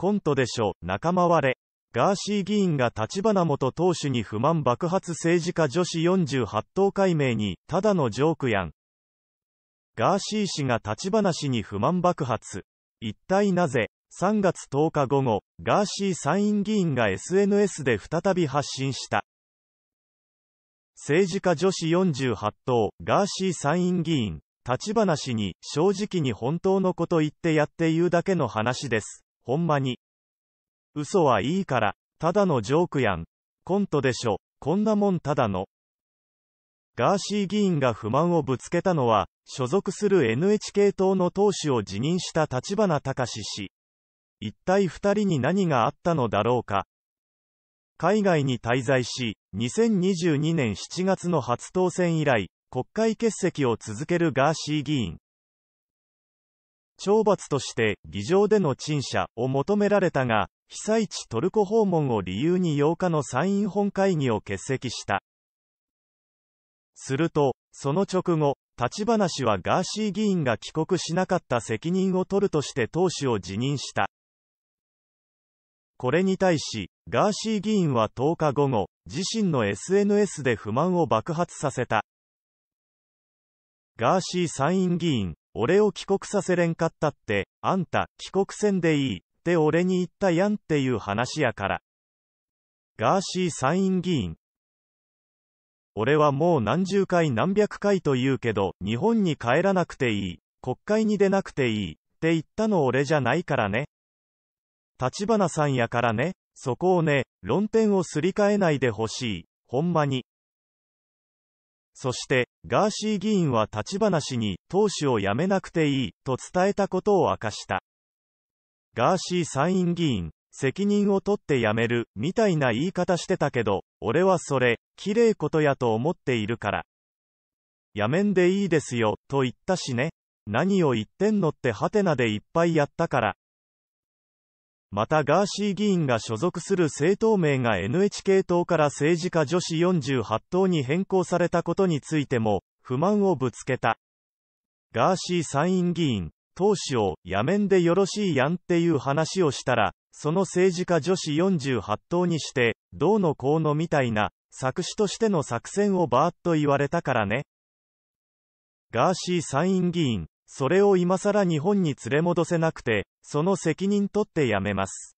コントでしょ、仲間割れ。ガーシー議員が立花元党首に不満爆発政治家女子48党解明に、ただのジョークやん。ガーシー氏が立花氏に不満爆発。一体なぜ3月10日午後、ガーシー参院議員が SNS で再び発信した。政治家女子48党、ガーシー参院議員、立花氏に、正直に本当のこと言ってやって言うだけの話です。ほんまに。嘘はいいから、ただのジョークやん。コントでしょ、こんなもんただの。ガーシー議員が不満をぶつけたのは、所属する NHK 党の党首を辞任した立花隆氏。一体二人に何があったのだろうか。海外に滞在し、2022年7月の初当選以来、国会欠席を続けるガーシー議員。懲罰として議場での陳謝を求められたが、被災地トルコ訪問を理由に8日の参院本会議を欠席した。すると、その直後、立花氏はガーシー議員が帰国しなかった責任を取るとして党首を辞任した。これに対し、ガーシー議員は10日午後、自身の SNS で不満を爆発させた。ガーシー参院議員、俺を帰国させれんかったって、あんた、帰国せんでいい、って俺に言ったやんっていう話やから。ガーシー参院議員。俺はもう何十回何百回と言うけど、日本に帰らなくていい、国会に出なくていい、って言ったの俺じゃないからね。立花さんやからね、そこをね、論点をすり替えないでほしい、ほんまに。そして、ガーシー議員は立ち話に、党首を辞めなくていい、と伝えたことを明かした。ガーシー参院議員、責任を取って辞める、みたいな言い方してたけど、俺はそれ、綺麗ことやと思っているから。辞めんでいいですよ、と言ったしね。何を言ってんのってハテナでいっぱいやったから。またガーシー議員が所属する政党名が NHK 党から政治家女子48党に変更されたことについても、不満をぶつけた。ガーシー参院議員、党首を、やめんでよろしいやんっていう話をしたら、その政治家女子48党にして、どうのこうのみたいな、作詞としての作戦をバーッと言われたからね。ガーシー参院議員、それを今更日本に連れ戻せなくて、その責任取ってやめます。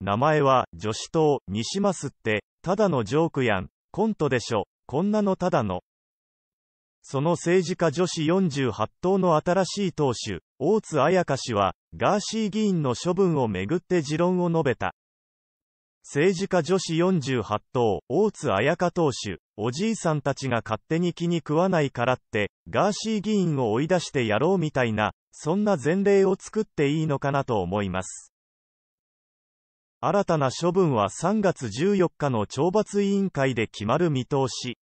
名前は、女子党、西ますって、ただのジョークやん、コントでしょ、こんなのただの。その政治家女子48党の新しい党首、大津彩香氏は、ガーシー議員の処分をめぐって持論を述べた。政治家女子48党、大津綾香党首、おじいさんたちが勝手に気に食わないからって、ガーシー議員を追い出してやろうみたいな、そんな前例を作っていいのかなと思います。新たな処分は3月14日の懲罰委員会で決まる見通し。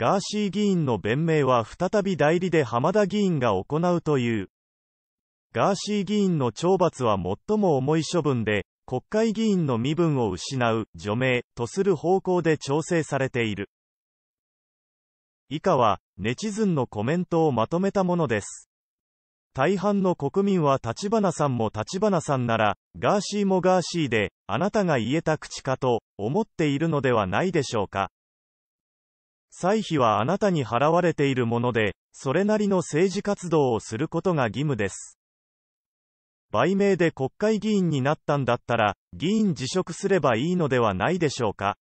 ガーシー議員の弁明は再び代理で浜田議員が行うという。ガーシー議員の懲罰は最も重い処分で、国会議員の身分を失う、除名、とする方向で調整されている。以下は、ネチズンのコメントをまとめたものです。大半の国民は立花さんも立花さんなら、ガーシーもガーシーで、あなたが言えた口かと、思っているのではないでしょうか。歳費はあなたに払われているもので、それなりの政治活動をすることが義務です。売名で国会議員になったんだったら、議員辞職すればいいのではないでしょうか。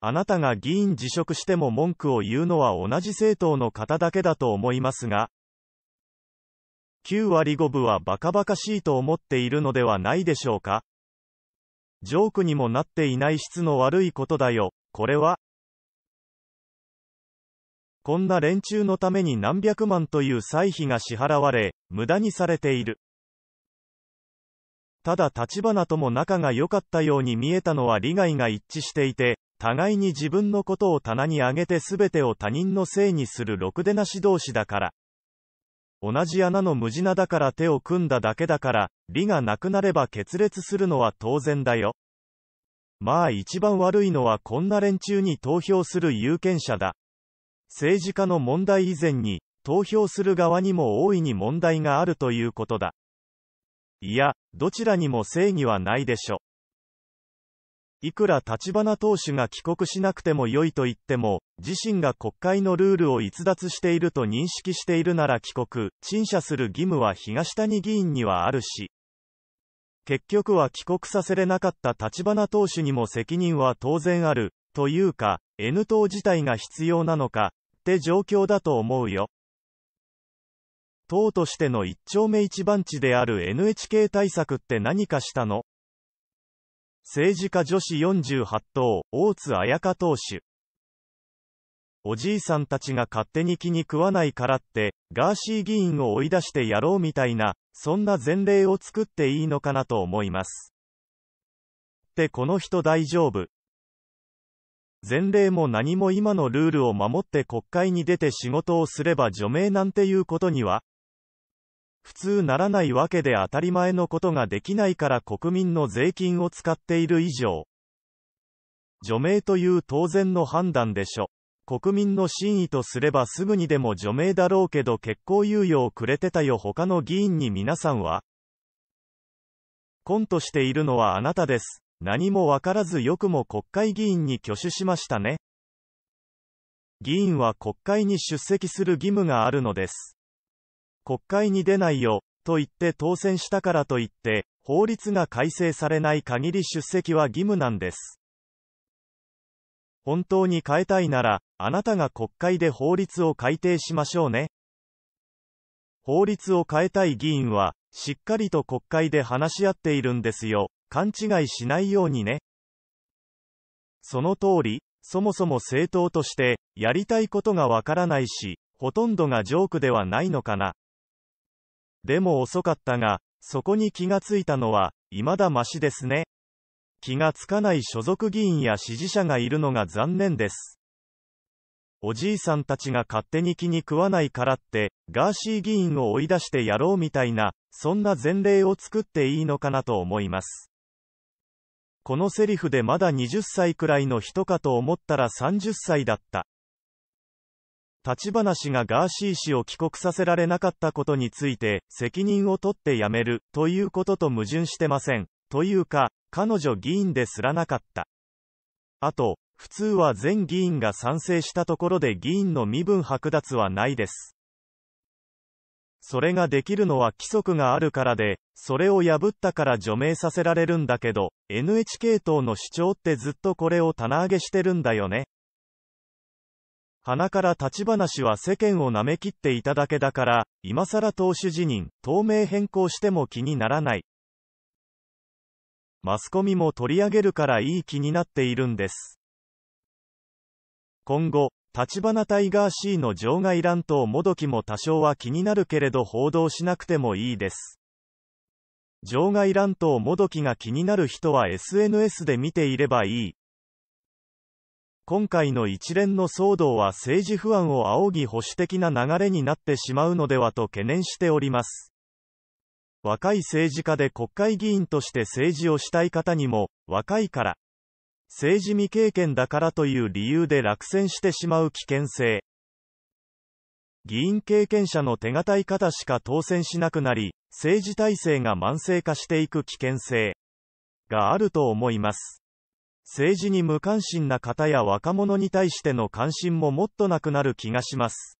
あなたが議員辞職しても文句を言うのは同じ政党の方だけだと思いますが、9割5分はバカバカしいと思っているのではないでしょうか。ジョークにもなっていない質の悪いことだよ、これは。こんな連中のために何百万という歳費が支払われ、無駄にされている。ただ立花とも仲が良かったように見えたのは利害が一致していて、互いに自分のことを棚に上げて全てを他人のせいにするろくでなし同士だから。同じ穴の無地なだから手を組んだだけだから、利がなくなれば決裂するのは当然だよ。まあ一番悪いのはこんな連中に投票する有権者だ。政治家の問題以前に、投票する側にも大いに問題があるということだ。いや、どちらにも正義はないでしょ。う。いくら立花党首が帰国しなくても良いと言っても、自身が国会のルールを逸脱していると認識しているなら帰国、陳謝する義務は東谷議員にはあるし、結局は帰国させれなかった立花党首にも責任は当然ある、というか、N 党自体が必要なのか、って状況だと思うよ。党としての一丁目一番地である NHK 対策って何かしたの政治家女子48党、大津彩香党首。おじいさんたちが勝手に気に食わないからって、ガーシー議員を追い出してやろうみたいな、そんな前例を作っていいのかなと思います。ってこの人大丈夫。前例も何も今のルールを守って国会に出て仕事をすれば除名なんていうことには、普通ならないわけで当たり前のことができないから国民の税金を使っている以上、除名という当然の判断でしょ。国民の真意とすればすぐにでも除名だろうけど結構猶予をくれてたよ他の議員に皆さんは、コントしているのはあなたです。何もわからずよくも国会議員に挙手しましたね。議員は国会に出席する義務があるのです。国会に出ないよ、と言って当選したからといって、法律が改正されない限り出席は義務なんです。本当に変えたいなら、あなたが国会で法律を改定しましょうね。法律を変えたい議員は、しっかりと国会で話し合っているんですよ。勘違いしないようにね。その通り、そもそも政党として、やりたいことがわからないし、ほとんどがジョークではないのかな。でも遅かったが、そこに気がついたのは、未だましですね。気がつかない所属議員や支持者がいるのが残念です。おじいさんたちが勝手に気に食わないからって、ガーシー議員を追い出してやろうみたいな、そんな前例を作っていいのかなと思います。このセリフでまだ20歳くらいの人かと思ったら30歳だった。立花氏がガーシー氏を帰国させられなかったことについて、責任を取って辞める、ということと矛盾してません。というか、彼女議員ですらなかった。あと、普通は全議員が賛成したところで議員の身分剥奪はないです。それができるのは規則があるからで、それを破ったから除名させられるんだけど、NHK 党の主張ってずっとこれを棚上げしてるんだよね。鼻から立ち話は世間を舐めきっていただけだから、今更党首辞任、透明変更しても気にならない。マスコミも取り上げるからいい気になっているんです。今後、立花タイガー C の場外乱闘もどきも多少は気になるけれど報道しなくてもいいです。場外乱闘もどきが気になる人は SNS で見ていればいい。今回の一連の騒動は政治不安を仰ぎ保守的な流れになってしまうのではと懸念しております。若い政治家で国会議員として政治をしたい方にも、若いから、政治未経験だからという理由で落選してしまう危険性。議員経験者の手堅い方しか当選しなくなり、政治体制が慢性化していく危険性があると思います。政治に無関心な方や若者に対しての関心ももっとなくなる気がします。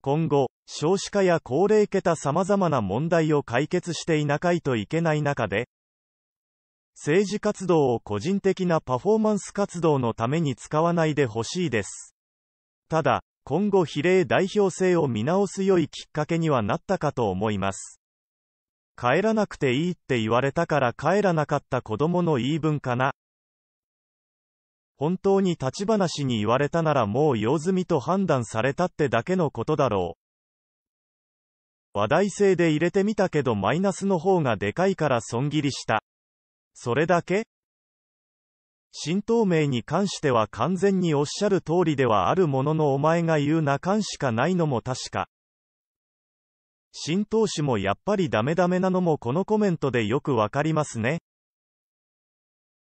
今後、少子化や高齢化様々な問題を解決していなかいといけない中で、政治活動を個人的なパフォーマンス活動のために使わないでほしいです。ただ、今後比例代表制を見直す良いきっかけにはなったかと思います。帰らなくていいって言われたから帰らなかった子供の言い分かな。本当に立ち話に言われたならもう用済みと判断されたってだけのことだろう。話題性で入れてみたけどマイナスの方がでかいから損切りした。それだけ新東名に関しては完全におっしゃる通りではあるもののお前が言うな感しかないのも確か。新東氏もやっぱりダメダメなのもこのコメントでよくわかりますね。